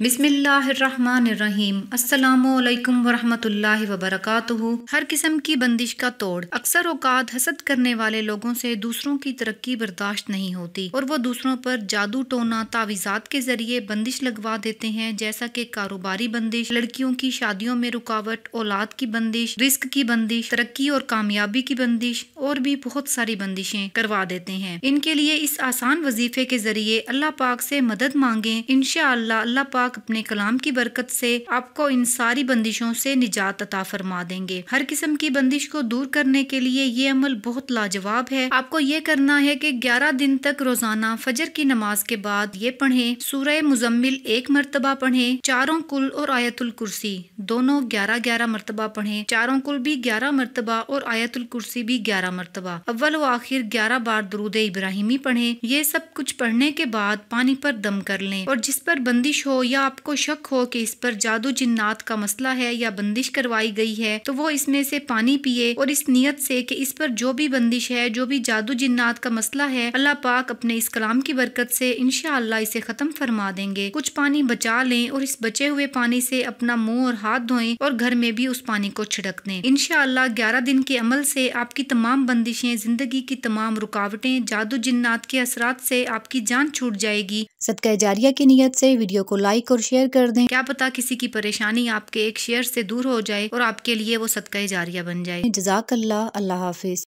बिस्मिल्लाम अल्लाम वरहमतुल्लाहि वबरकातुहु हर किस्म की बंदिश का तोड़ अक्सर औकात हसद करने वाले लोगों से दूसरों की तरक्की बर्दाश्त नहीं होती और वो दूसरों पर जादू टोना तावीज़ात के जरिए बंदिश लगवा देते हैं जैसा कि कारोबारी बंदिश लड़कियों की शादियों में रुकावट औलाद की बंदिश रिस्क की बंदिश तरक्की और कामयाबी की बंदिश और भी बहुत सारी बंदिशें करवा देते हैं इनके लिए इस आसान वजीफे के जरिए अल्लाह पाक से मदद मांगे इनशा अल्लाह पाक पाक अपने कलाम की बरकत से आपको इन सारी बंदिशों से निजात अता फरमा देंगे हर किस्म की बंदिश को दूर करने के लिए ये अमल बहुत लाजवाब है आपको ये करना है कि 11 दिन तक रोजाना फजर की नमाज के बाद ये पढ़ें सूरह मुजम्मिल एक मरतबा पढ़ें चारों कुल और आयतुल कुर्सी दोनों ग्यारह ग्यारह मरतबा पढ़ें चारों कुल भी ग्यारह मरतबा और आयतुल कुर्सी भी ग्यारह मरतबा अव्वल व आखिर ग्यारह बार दरूद इब्राहिमी पढ़ें ये सब कुछ पढ़ने के बाद पानी पर दम कर लें और जिस पर बंदिश हो या आपको शक हो कि इस पर जादू जिन्नात का मसला है या बंदिश करवाई गई है तो वो इसमें से पानी पिए और इस नीयत से कि इस पर जो भी बंदिश है जो भी जादू जिन्नात का मसला है अल्लाह पाक अपने इस कलाम की बरकत से इनशाला इसे खत्म फरमा देंगे कुछ पानी बचा लें और इस बचे हुए पानी से अपना मुंह और हाथ धोएं और घर में भी उस पानी को छिड़क दें इनशाला ग्यारह दिन के अमल से आपकी तमाम बंदिशें जिंदगी की तमाम रुकावटें जादू जिन्नात के असरात से आपकी जान छूट जाएगी सदका जारिया की नीयत से वीडियो को लाइक लाइक और शेयर कर दें क्या पता किसी की परेशानी आपके एक शेयर से दूर हो जाए और आपके लिए वो सदका जारिया बन जाए जजाक अल्लाह अल्लाह हाफिज